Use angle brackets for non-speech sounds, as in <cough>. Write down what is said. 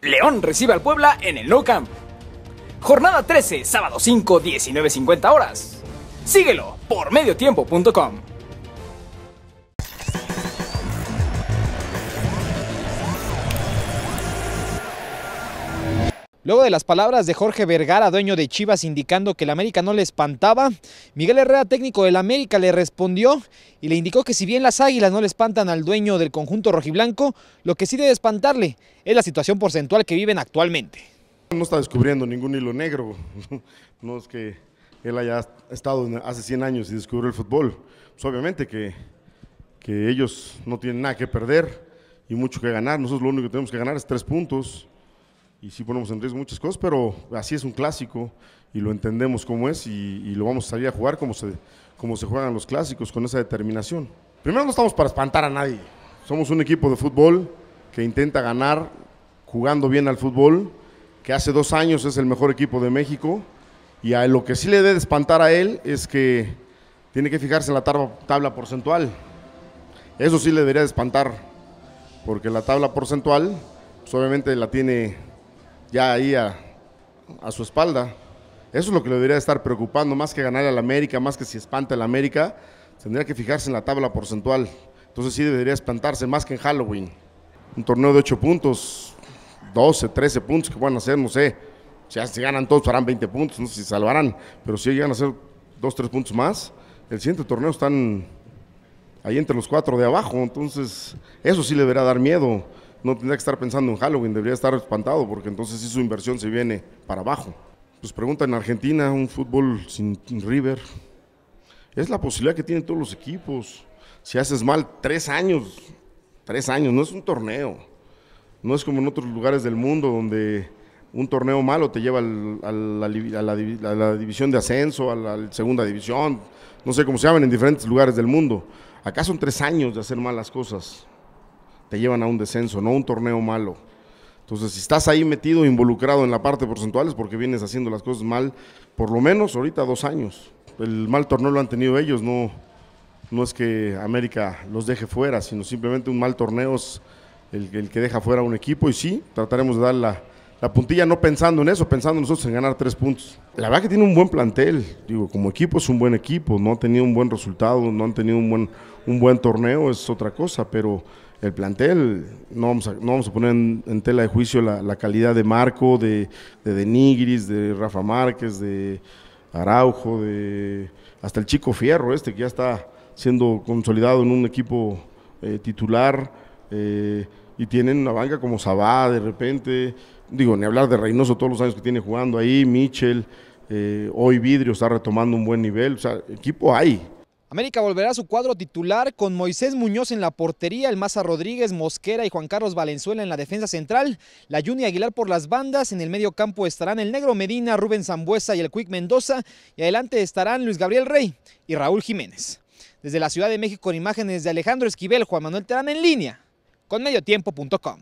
León recibe al Puebla en el No Camp. Jornada 13, sábado 5, 19.50 horas. Síguelo por mediotiempo.com. Luego de las palabras de Jorge Vergara, dueño de Chivas, indicando que el América no le espantaba, Miguel Herrera, técnico del América, le respondió y le indicó que si bien las águilas no le espantan al dueño del conjunto rojiblanco, lo que sí debe espantarle es la situación porcentual que viven actualmente. No está descubriendo ningún hilo negro, <laughs> no es que él haya estado hace 100 años y descubrió el fútbol. Pues, obviamente que, que ellos no tienen nada que perder y mucho que ganar, nosotros lo único que tenemos que ganar es tres puntos y sí ponemos en riesgo muchas cosas, pero así es un clásico y lo entendemos como es y, lo vamos a salir a jugar como se, como se juegan los clásicos, con esa determinación. Primero no estamos para espantar a nadie, somos un equipo de fútbol que intenta ganar jugando bien al fútbol, que hace dos años es el mejor equipo de México y a lo que sí le debe espantar a él es que tiene que fijarse en la tabla, porcentual. Eso sí le debería de espantar, porque la tabla porcentual pues, obviamente la tiene ya ahí a, su espalda. Eso es lo que le debería estar preocupando, más que ganar al América, más que si espanta la América, tendría que fijarse en la tabla porcentual. Entonces sí debería espantarse más que en Halloween. Un torneo de 8 puntos, 12, 13 puntos que van hacer, no sé. Ya si ganan todos harán 20 puntos, no sé si salvarán, pero si llegan a hacer 2, 3 puntos más, el siguiente torneo están ahí entre los cuatro de abajo, entonces eso sí le deberá dar miedo no tendría que estar pensando en Halloween, debería estar espantado porque entonces si su inversión se viene para abajo. Pues pregunta en Argentina, un fútbol sin River. Es la posibilidad que tienen todos los equipos. Si haces mal, tres años, tres años, no es un torneo. No es como en otros lugares del mundo donde un torneo malo te lleva a, la, división de ascenso, a la segunda división, no sé cómo se llaman en diferentes lugares del mundo. Acá son tres años de hacer malas cosas te llevan a un descenso, no un torneo malo. Entonces, si estás ahí metido, involucrado en la parte porcentual, es porque vienes haciendo las cosas mal, por lo menos ahorita dos años. El mal torneo lo han tenido ellos, no, no es que América los deje fuera, sino simplemente un mal torneo es el, el que deja fuera a un equipo y sí, trataremos de dar la, la puntilla no pensando en eso, pensando nosotros en ganar tres puntos. La verdad que tiene un buen plantel, digo, como equipo es un buen equipo, no ha tenido un buen resultado, no han tenido un buen, un buen torneo, es otra cosa, pero el plantel, no vamos a, poner en, tela de juicio la, calidad de Marco, de, de Denigris, de Rafa Márquez, de Araujo, de hasta el chico Fierro este que ya está siendo consolidado en un equipo eh, titular eh, y tienen una banca como Sabá de repente digo, ni hablar de Reynoso todos los años que tiene jugando ahí, Michel, eh, hoy Vidrio está retomando un buen nivel, o sea, equipo ahí. América volverá a su cuadro titular con Moisés Muñoz en la portería, el Maza Rodríguez, Mosquera y Juan Carlos Valenzuela en la defensa central, la Juni Aguilar por las bandas, en el medio campo estarán el Negro Medina, Rubén Zambuesa y el Quick Mendoza y adelante estarán Luis Gabriel Rey y Raúl Jiménez. Desde la Ciudad de México con imágenes de Alejandro Esquivel, Juan Manuel Terán en línea con mediotiempo.com.